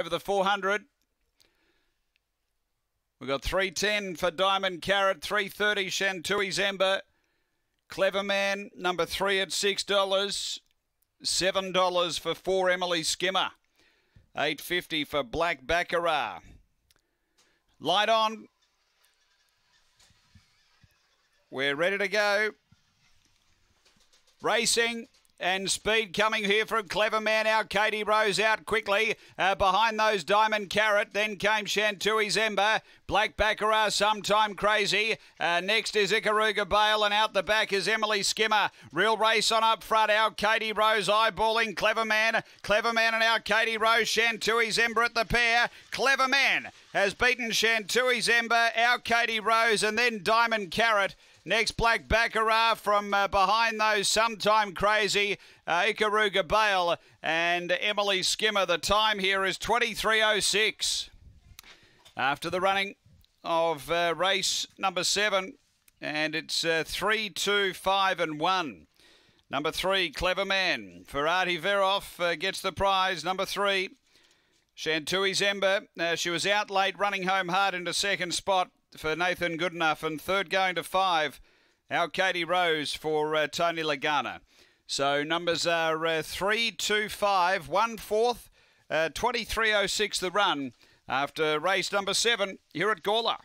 over the 400. We've got 310 for Diamond Carrot, 330 Shantui Zamba. Clever Man, number three at $6. $7 for four Emily Skimmer. 850 for Black Baccarat. Light on. We're ready to go. Racing. And speed coming here from Clever Man. Our Katie Rose out quickly uh, behind those Diamond Carrot. Then came Shantui Zemba. Black Baccarat, sometime crazy. Uh, next is Ikaruga Bale, and out the back is Emily Skimmer. Real race on up front. Our Katie Rose eyeballing Clever Man. Clever Man and our Katie Rose. Shantui Zemba at the pair. Clever Man has beaten Shantui Zemba, our Katie Rose, and then Diamond Carrot. Next, Black Baccarat from uh, behind those sometime crazy uh, Ikaruga Bale and Emily Skimmer. The time here is 23.06 after the running of uh, race number seven, and it's uh, three, two, five, and one. Number three, Clever Man. Ferrati Veroff uh, gets the prize. Number three, Shantui Zemba. Uh, she was out late, running home hard into second spot for Nathan Goodenough, and third going to five, our Katie Rose for uh, Tony Lagana. So numbers are uh, three, two, five, one fourth, uh, 23.06 the run after race number seven here at Gawler.